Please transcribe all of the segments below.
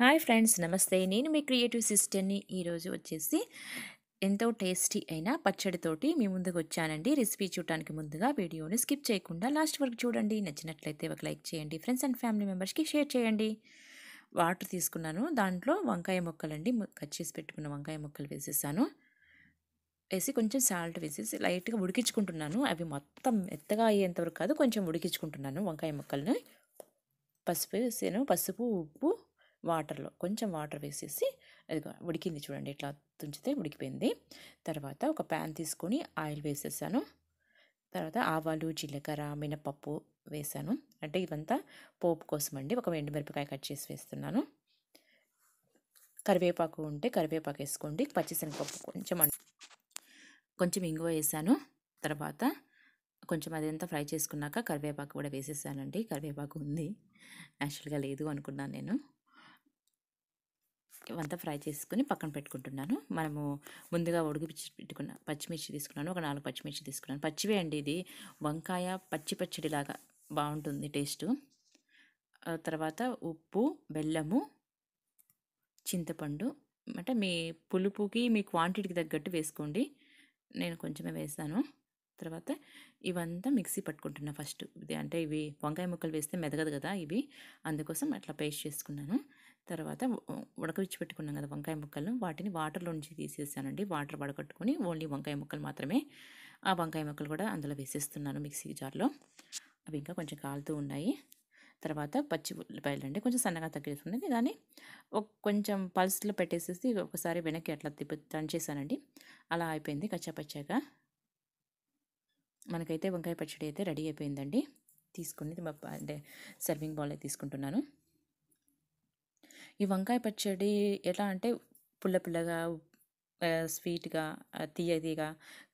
hi friends నమస్తే నేను మీ creative సిస్టర్ని ఈరోజు వచ్చేసి ఎంతో టేస్టీ అయిన పచ్చడితోటి మీ ముందుకు వచ్చానండి రెసిపీ చూడడానికి ముందుగా వీడియోని స్కిప్ చేయకుండా లాస్ట్ వరకు చూడండి నచ్చినట్లయితే ఒక లైక్ చేయండి ఫ్రెండ్స్ అండ్ ఫ్యామిలీ మెంబర్స్కి షేర్ చేయండి వాటర్ తీసుకున్నాను దాంట్లో వంకాయ ముక్కలండి కట్ చేసి పెట్టుకున్న వంకాయ ముక్కలు వేసేసాను వేసి కొంచెం సాల్ట్ వేసేసి లైట్గా ఉడికించుకుంటున్నాను అవి మొత్తం మెత్తగా అయ్యేంతవరకు కాదు కొంచెం ఉడికించుకుంటున్నాను వంకాయ ముక్కల్ని పసుపు వేసాను పసుపు ఉప్పు వాటర్లో కొంచెం వాటర్ వేసేసి అది ఉడికింది చూడండి ఇట్లా తుంచితే ఉడికిపోయింది తర్వాత ఒక ప్యాన్ తీసుకొని ఆయిల్ వేసేసాను తర్వాత ఆవాలు జీలకర్ర మినపప్పు వేసాను అంటే ఇదంతా పోపు కోసం అండి ఒక ఎండుమిరపకాయ కట్ చేసి వేస్తున్నాను కరివేపాకు ఉంటే కరివేపాకు వేసుకోండి పచ్చిశనగపప్పు కొంచెం కొంచెం ఇంగువ వేసాను తర్వాత కొంచెం అదంతా ఫ్రై చేసుకున్నాక కరివేపాకు కూడా వేసేసానండి కరివేపాకు ఉంది యాక్చువల్గా లేదు అనుకున్నాను నేను ఇవంతా ఫ్రై చేసుకుని పక్కన పెట్టుకుంటున్నాను మనము ముందుగా ఉడికి పెట్టుకున్న పచ్చిమిర్చి తీసుకున్నాను ఒక నాలుగు పచ్చిమిర్చి తీసుకున్నాను పచ్చివే అండి ఇది వంకాయ పచ్చి పచ్చడిలాగా బాగుంటుంది టేస్ట్ తర్వాత ఉప్పు బెల్లము చింతపండు అంటే మీ పులుపుకి మీ క్వాంటిటీకి తగ్గట్టు వేసుకోండి నేను కొంచెమే వేస్తాను తర్వాత ఇవంతా మిక్సీ పట్టుకుంటున్నా ఫస్ట్ ఇది అంటే ఇవి వంకాయ ముక్కలు వేస్తే మెదగదు కదా ఇవి అందుకోసం అట్లా పేస్ట్ చేసుకున్నాను తర్వాత ఉడకవిచ్చి పెట్టుకున్నాం కదా వంకాయ ముక్కలను వాటిని వాటర్లో నుంచి తీసేసానండి వాటర్ వడగట్టుకొని ఓన్లీ వంకాయ ముక్కలు మాత్రమే ఆ వంకాయ ముక్కలు కూడా అందులో వేసేస్తున్నాను మిక్సీ జార్లో అవి ఇంకా కొంచెం కాలుతూ ఉన్నాయి తర్వాత పచ్చి ఉల్లిపాయలు అండి కొంచెం సన్నగా తగ్గించుకున్నది దాన్ని కొంచెం పల్స్లో పెట్టేసేసి ఒకసారి వెనక్కి అట్లా తిప్పి చేశానండి అలా అయిపోయింది కచ్చాపచ్చాగా మనకైతే వంకాయ పచ్చడి అయితే రెడీ అయిపోయిందండి తీసుకుని అంటే సర్వింగ్ బౌల్ తీసుకుంటున్నాను ఈ వంకాయ పచ్చడి ఎలా అంటే పుల్ల పుల్లగా స్వీట్గా తీయదిగా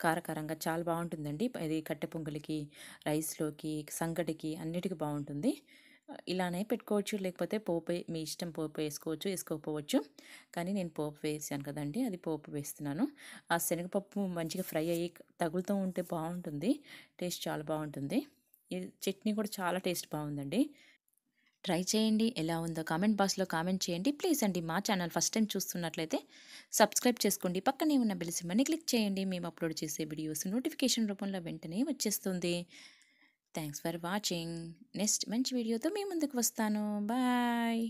కారకారంగా చాలా బాగుంటుందండి ఇది కట్టె పొంగలికి రైస్లోకి సంగటికి అన్నిటికీ బాగుంటుంది ఇలానే పెట్టుకోవచ్చు లేకపోతే పోపు మీ ఇష్టం పోపు వేసుకోవచ్చు వేసుకోకపోవచ్చు కానీ నేను పోపు వేసాను కదండి అది పోపు వేస్తున్నాను ఆ శనగపప్పు మంచిగా ఫ్రై అయ్యి తగులుతూ ఉంటే బాగుంటుంది టేస్ట్ చాలా బాగుంటుంది ఈ చట్నీ కూడా చాలా టేస్ట్ బాగుందండి ట్రై చేయండి ఎలా ఉందో కామెంట్ బాక్స్లో కామెంట్ చేయండి ప్లీజ్ అండి మా ఛానల్ ఫస్ట్ టైం చూస్తున్నట్లయితే సబ్స్క్రైబ్ చేసుకోండి పక్కనే ఉన్న బెల్ సిమ్మని క్లిక్ చేయండి మేము అప్లోడ్ చేసే వీడియోస్ నోటిఫికేషన్ రూపంలో వెంటనే వచ్చేస్తుంది థ్యాంక్స్ ఫర్ వాచింగ్ నెక్స్ట్ మంచి వీడియోతో మీ ముందుకు వస్తాను బాయ్